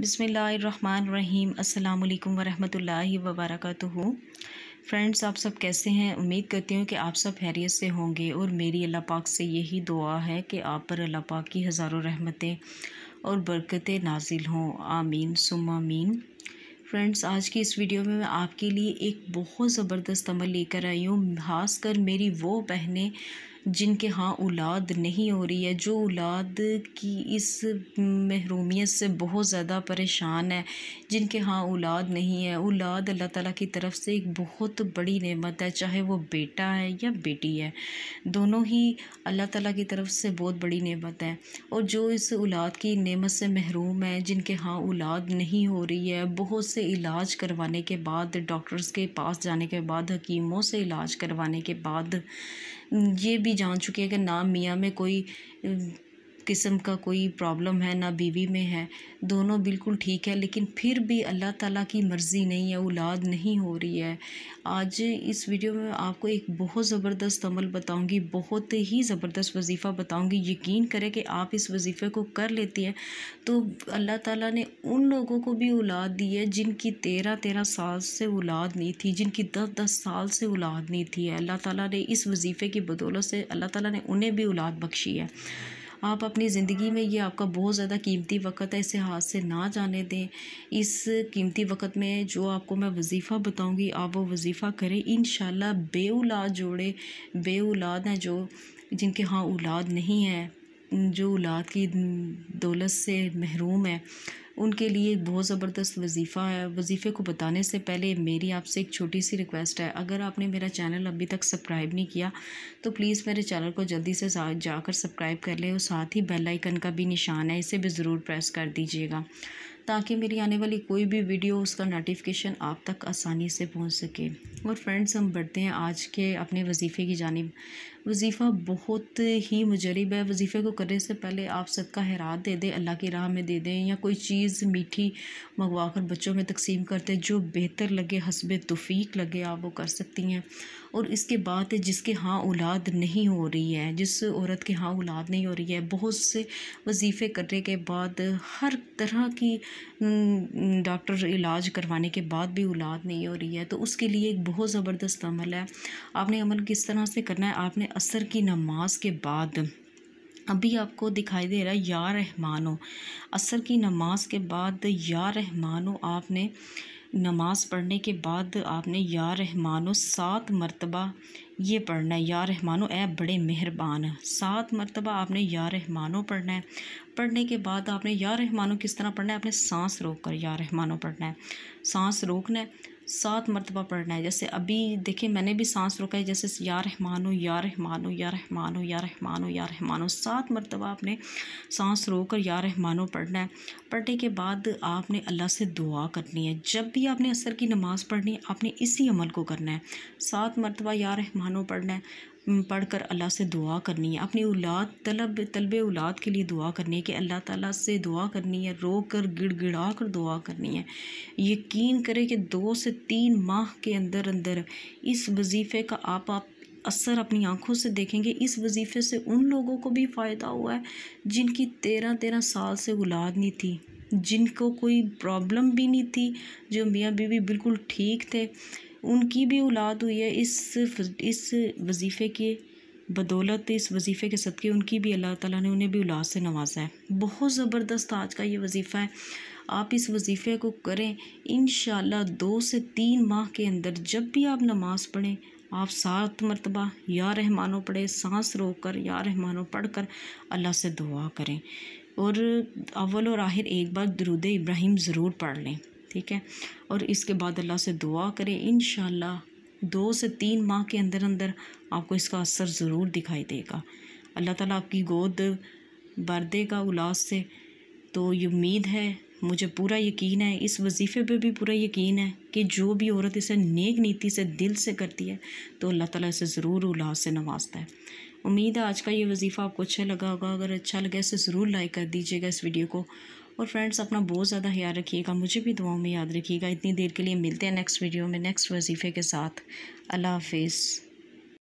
बिसमीम् अल्लाम वरहमतुल्लाहि वबरकatuhu फ्रेंड्स आप सब कैसे हैं उम्मीद करती हूँ कि आप सब हैरियत से होंगे और मेरी अल्लाह पाक से यही दुआ है कि आप पर अल्लाह पाक की हज़ारों रहमतें और बरकतें नाजिल हों आमीन सुमीन आमीन फ्रेंड्स आज की इस वीडियो में मैं आपके लिए एक बहुत ज़बरदस्त अमल लेकर आई हूँ खास कर मेरी वो बहनें जिनके यहाँ औलाद नहीं हो रही है जो औलाद की इस महरूमियत से बहुत ज़्यादा परेशान है जिनके यहाँ औलाद नहीं है औलाद अल्लाह ताला की तरफ से एक बहुत बड़ी नेमत है चाहे वो बेटा है या बेटी है दोनों ही अल्लाह ताला की तरफ से बहुत बड़ी नेमत है और जो इस औलाद की नेमत से महरूम है जिनके यहाँ औलाद नहीं हो रही है बहुत से इलाज करवाने के बाद डॉक्टर्स के पास जाने के बाद हकीमों से इलाज करवाने के बाद ये भी जान चुके हैं कि नाम मियाँ में कोई किस्म का कोई प्रॉब्लम है ना बीवी में है दोनों बिल्कुल ठीक है लेकिन फिर भी अल्लाह ताला की मर्ज़ी नहीं है औलाद नहीं हो रही है आज इस वीडियो में आपको एक बहुत ज़बरदस्त अमल बताऊंगी बहुत ही ज़बरदस्त वजीफ़ा बताऊंगी यकीन करें कि आप इस वजीफ़े को कर लेती हैं तो अल्लाह ताला ने उन लोगों को भी औलाद दी है जिनकी तेरह तेरह साल से औलाद नहीं थी जिनकी दस दस साल से औलाद नहीं थी अल्लाह ताला ने इस वजीफ़े की बदौलत से अल्लाह ताला ने उन्हें भी औलाद बख्शी है आप अपनी ज़िंदगी में ये आपका बहुत ज़्यादा कीमती वक्त है इसे हाथ से ना जाने दें इस कीमती वक्त में जो आपको मैं वजीफ़ा बताऊँगी आप वो वजीफ़ा करें इन शेलाद जोड़े बेउलाद हैं जो जिनके हाँ औलाद नहीं है जो औलाद की दौलत से महरूम है उनके लिए एक बहुत ज़बरदस्त वजीफ़ा है वजीफ़े को बताने से पहले मेरी आपसे एक छोटी सी रिक्वेस्ट है अगर आपने मेरा चैनल अभी तक सब्सक्राइब नहीं किया तो प्लीज़ मेरे चैनल को जल्दी से जाकर सब्सक्राइब कर लें और साथ ही बेल आइकन का भी निशान है इसे भी ज़रूर प्रेस कर दीजिएगा ताकि मेरी आने वाली कोई भी वीडियो उसका नोटिफिकेशन आप तक आसानी से पहुंच सके और फ्रेंड्स हम बढ़ते हैं आज के अपने वजीफ़े की जानब वजीफ़ा बहुत ही मुजरब है वजीफ़े को करने से पहले आप सबका हैरात दे दें अल्लाह की राह में दे दें या कोई चीज़ मीठी मंगवा कर बच्चों में तकसीम करते जो बेहतर लगे हसब तफीक लगे आप वो कर सकती हैं और इसके बाद जिसके हाँ औलाद नहीं हो रही है जिस औरत के हाँ औलाद नहीं हो रही है बहुत से वजीफ़े करने के बाद हर तरह की हम्म, डॉक्टर इलाज करवाने के बाद भी औलाद नहीं हो रही है तो उसके लिए एक बहुत ज़बरदस्त अमल है आपने अमल किस तरह से करना है आपने असर की नमाज के बाद अभी आपको दिखाई दे रहा है या रहमानो असर की नमाज के बाद या रहमानो आपने नमाज़ पढ़ने के बाद आपने या रहमानो सात मरतबा ये पढ़ना है या रहमानो ऐ बड़े मेहरबान सात मरतबा आपने या रहमानो पढ़ना है पढ़ने के बाद आपने या रहमानो किस तरह पढ़ना है आपने सांस रोक कर या रहमानो पढ़ना है सांस रोकना है सात मरतबा पढ़ना है जैसे अभी देखिए मैंने भी सांस रोका है जैसे या रहमानो या रहमानो या रहमानो या रहमानो या रहमानो सात मरतबा आपने सांस रोकर या रहमानो पढ़ना है पढ़ने के बाद आपने अल्लाह से दुआ करनी है जब भी आपने असर की नमाज़ पढ़नी है आपने इसी अमल को करना है सात मरतबा या रहमानो पढ़ना है पढ़ कर अल्लाह से दुआ करनी है अपनी औलाद तलब तलब औलाद के लिए दुआ करनी है कि अल्लाह ताला से दुआ करनी है रो कर गिड़गिड़ा कर दुआ करनी है यकीन करें कि दो से तीन माह के अंदर अंदर इस वजीफ़े का आप आप असर अपनी आंखों से देखेंगे इस वजीफ़े से उन लोगों को भी फ़ायदा हुआ है जिनकी तेरह तेरह साल से औलाद नहीं थी जिनको कोई प्रॉब्लम भी नहीं थी जो मियाँ बीवी बिल्कुल ठीक थे उनकी भी औलाद हुई है इस इस वजीफ़े के बदौलत इस वजीफ़े के सदक़े उनकी भी अल्लाह ताला ने उन्हें भी औलाद से नवाजा है बहुत ज़बरदस्त आज का ये वजीफ़ा है आप इस वजीफ़े को करें इन दो से तीन माह के अंदर जब भी आप नमाज़ पढ़ें आप सात मरतबा या रहमानों पढ़े सांस रोक कर या रहमानों पढ़ कर अल्लाह से दुआ करें और अव्वल और आखिर एक बार दरुद इब्राहिम ज़रूर पढ़ लें ठीक है और इसके बाद अल्लाह से दुआ करें इन दो से तीन माह के अंदर अंदर आपको इसका असर ज़रूर दिखाई देगा अल्लाह ताला आपकी गोद भर देगा उलास से तो ये उम्मीद है मुझे पूरा यकीन है इस वजीफ़े पे भी पूरा यकीन है कि जो भी औरत इसे नेक नीति से दिल से करती है तो अल्लाह ताला इसे ज़रूर उलास से नवाजता है उम्मीद है आज का ये वजीफ़ा आपको अच्छा लगा होगा अगर अच्छा लगे इसे ज़रूर लाइक कर दीजिएगा इस वीडियो को और फ्रेंड्स अपना बहुत ज़्यादा ख्याल रखिएगा मुझे भी दुआओं में याद रखिएगा इतनी देर के लिए मिलते हैं नेक्स्ट वीडियो में नेक्स्ट वजीफ़े के साथ अल्लाह हाफिज़